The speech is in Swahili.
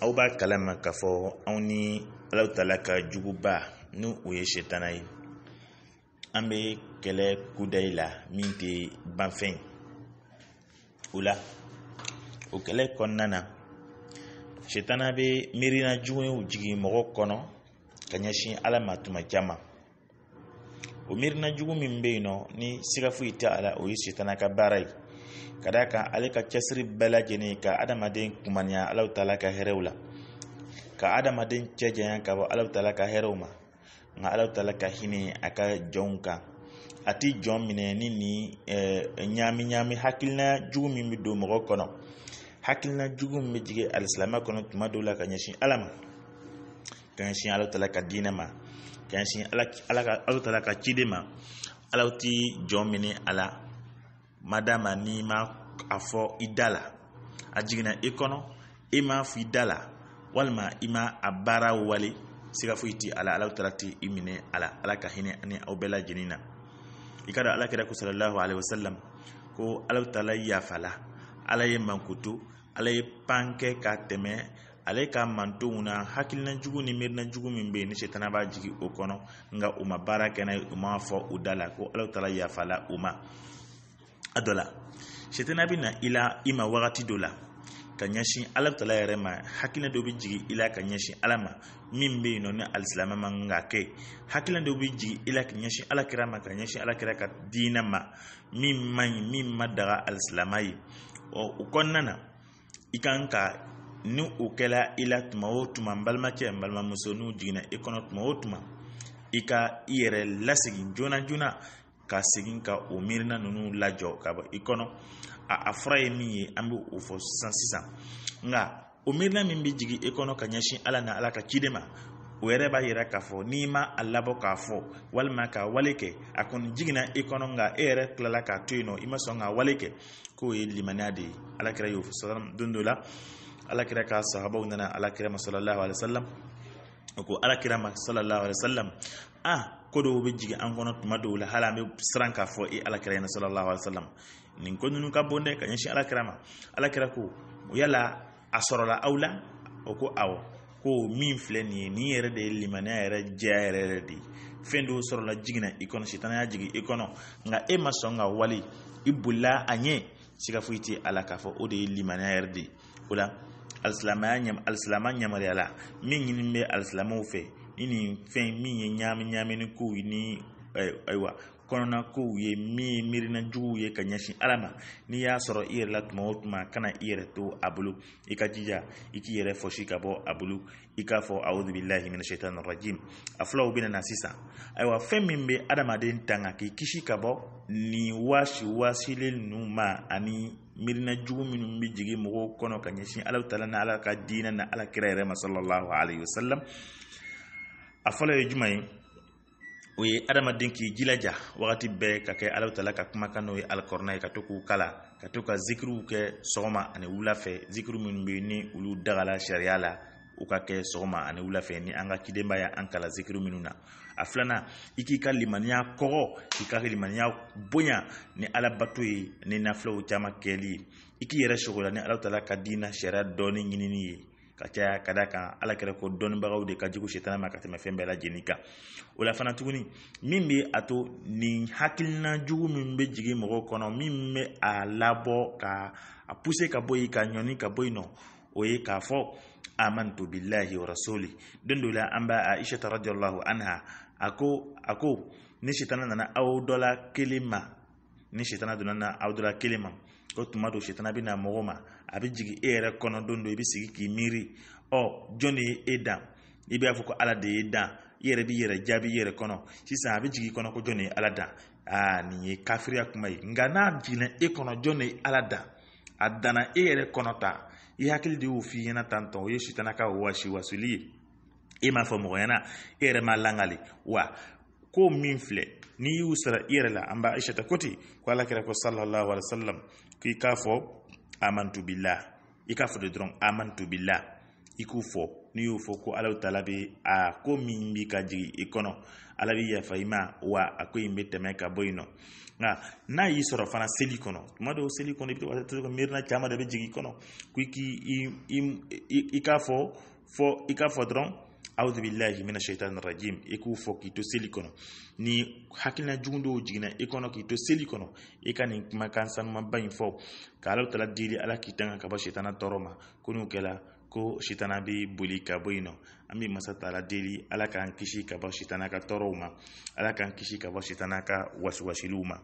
aw b'a kalama k'a fɔ anw ni alaw tala ka juguba ni o ye sitana ye an bɛ kɛlɛ kudayi la min tɛ banfɛn ye o la o kɛlɛ kɔnɔna na sitana bɛ miirina juguyaw jigi mɔgɔ kɔnɔ ka ɲɛsin ala ma tuma caman o miirina jugu min bɛ yen nɔ ni siga foyi tɛ a la o ye sitana ka baara ye ka da kan ale ka cɛsiri bɛɛ lajɛlen ka adamaden kumaniya alaw tala ka hɛrɛw la ka adamaden cɛ ka bɔ alaw tala ka hɛrɛw ma nka alaw tala ka hinɛ a ka jɔnw kan a ti jɔn minɛ ni nin ɲaami ɲaami hakilina jugu min bɛ don mɔgɔ kɔnɔ hakilina jugu min bɛ jigin alisilama kɔnɔ tuma dɔw la ka ɲɛsin ala ma ka ɲɛsin ala tala ka diinɛ ma ka ɲɛsin ala ka ka ciden ma alaw ti jɔn minɛ a la madama n'i ma a fɔ i da la a jiginna i kɔnɔ i m'a fɔ i da la walima i ma a baara wale siga foyi tɛ a la alaw taara tɛ i minɛ a la ala ka hinɛ ani aw bɛɛ lajɛlen na i ka dɔn ala kɛra ko salallahu alaihi wasalam ko alaw taala yafala ala ye mankuto ala ye pan kɛ ka tɛmɛ ale ka mantonw na hakilina jugu ni miirina jugu min bɛ yen ni sitana b'a jigin o kɔnɔ nka u ma baara kɛ n'a ye u m'a fɔ u da la ko alaw taala yafala u ma adola dɔ la ila ima wagati dola la ka ɲɛsin ala tala yɛrɛ ma hakilina dɔ bɛ jigin i la ka ɲɛsin ala ma min bɛ yen nɔ ni alisilamɛ ma kan ka kɛ hakilina dɔ bɛ jigin i la ka ɲɛsin alakira ma ka ɲɛsin alakira ka diinɛ ma min man ɲi min ma daga alisilama ye ɔ o kɔnɔna na i kan ka ni o kɛla i la tuma o tuma n balimakɛ n balimamuso n'u jiginna i e kɔnɔ tuma o tuma i ka i yɛrɛ lasegin joona joona ka segin ka o miirina nunu lajɔ ka bɔ i kɔnɔ a fura ye min ye an bɛ o fɔ sisan sisan nga o miirina min bɛ jigi e kɔnɔ ka ɲɛsin ala na ala ka ciden ma o yɛrɛ b'a yira k'a fɔ n'i ma a labɔ k'a fɔ walima k'a wale kɛ a kɔni jiginna e kɔnɔ nka e yɛrɛ tilala k'a to yen nɔ i ma sɔn k'a wale kɛ k'o ye limaniya de ye alakira y'o fɔ don dɔ la alakira ka sahabaw nana alakira sallallahu alaihi wa sallam ko alakira ma sallallahu alaihi wasallam ah ko dɔw bɛ jigin an kɔnɔ tuma dɔw la hali siran k'a fɔ e alakira ɲɛna sallallahu alaihi wasallam nin ko ninnu ka bon ka ɲɛsin alakira ma alakira ko yala a sɔrɔla aw o ko awɔ ko min filɛ nin ye nin yɛrɛ de ye limaniya yɛrɛ jɛya yɛrɛ yɛrɛ de ye fɛn dɔw sɔrɔla jiginna i kɔnɔ sitanɛ y'a jigin i kɔnɔ nka e ma sɔn ka wali i bolila a ɲɛ siga foyi tɛ a la k'a fɔ o de ye limaniya yɛrɛ de ye o la alisilama ɲamariya la min ɲini bɛ alisilamaw fɛ ni nin fɛn min ye ɲaami ni kow ni eh, ayiwa kɔnɔna kow ye min ye miirina juguw ye ka ɲɛsin ala ma n'i y'a sɔrɔ i yɛrɛ la tuma o tuma kana i yɛrɛ to a bolo i ka jija i k'i yɛrɛ fɔsi ka bɔ a bolo i k'a fɔ awudu bilahi mina shaitani rajim a filaw bɛna na sisan ayiwa fɛn min bɛ adamaden tanga k'i kisi ka bɔ nin waasi waasilen ninnu ma ani miirina jugu minnu bɛ jigi mɔgɔw kɔnɔ ka ɲɛsin ala taala na ala ka diina na ala kira yɛrɛ ma sallallahu alaihi wasallam a fɔlɔ ye juma ye o ye adamaden k'i jilaja wagati bɛɛ ka kɛ ala taala ka kumakan n'o ye alikɔrɔna ye ka to k'u kala ka to ka zikiriw kɛ sɔgɔma ani wula fɛ zikiri minnu bɛ ni olu dagala sariya la o ka kɛ sɔgɔma ani wula fɛ ni an ka cidenba ya an kala zikiri minnu na a filanan i k'i ka limaniya kɔgɔ k'i ka limaniya bonya ni alabato ye ni nafilaw caman kɛli ye i k'i yɛrɛ sogola ni ala tala ka diina sariya dɔɔni ɲinini ye ka caya ka da kan ala kɛra ko dɔnnibagaw de ka jugu sitana ma ka tɛmɛ fɛn bɛɛ lajɛlen kan o la fana tuguni min bɛ a to nin hakilina jugu min bɛ jigin mɔgɔw kɔnɔ min bɛ a labɔ ka a puse ka bɔ yen ka ɲɔni ka bɔ yen nɔ o ye k'a fɔ amantu billahi wa rasuli don dola an ba aisha ta radiyallahu anha ako ako ni shitana nana aw dola kelima ni shitana donna na aw dola kelima o tuma do shitana bina mɔgɔ ma a bɛ jigi e yɛrɛ kɔnɔ don do i bɛ sigi k'i miiri ɔ jɔn de ye e dan i b'a fɔ ko ala de y'e dan i yɛrɛ b'i yɛrɛ jaabi i yɛrɛ kɔnɔ sisan a bɛ jigi kɔnɔ ko jɔn de ye ala dan aa nin ye kafiriya kuma ye nka n'a jiginna e kɔnɔ jɔn de ye ala dan a danna e yɛrɛ kɔnɔ ta i hakili de y'o f'i ɲɛna tan tɔn o ye sitana ka wasi wasuli ye e m'a fɔ mɔgɔ ɲɛna e yɛrɛ ma langale wa ko min filɛ n'i y'u sara i e yɛrɛ la an ba aisata e ko ten ko ala kɛra ko sallallahu wa wasallam k'i k'a fɔ amantu billah i k'a fɔ de dɔrɔn amantu billah i k'u fɔ n'i y'o fɔ ko ala taala a ko min b'i ka i kɔnɔ ala bɛ yafa i ma wa a ko in bɛ tɛmɛ ka nɔ nka n'a y'i sɔrɔ fana seli kɔnɔ tuma dɔw seli kɔnɔ i bɛ to ka to ka miirina i kɔnɔ ko i k'i k'a fɔ fɔ i k'a fɔ dɔrɔn mina shaitani rajim i k'u fɔ seli kɔnɔ ni hakilina jugu dɔw jiginna i kɔnɔ seli kɔnɔ i ka nin kumakan sanumanba in fɔ ala tala deli ala k'i tanga ko sitana bi boli ka bɔ yen nɔ an bɛ masa taala deli ala k'an kisi ka bɔ sitana ka tɔɔrɔw ma ala k'an kisi ka bɔ sitana ka wasiwasiliw ma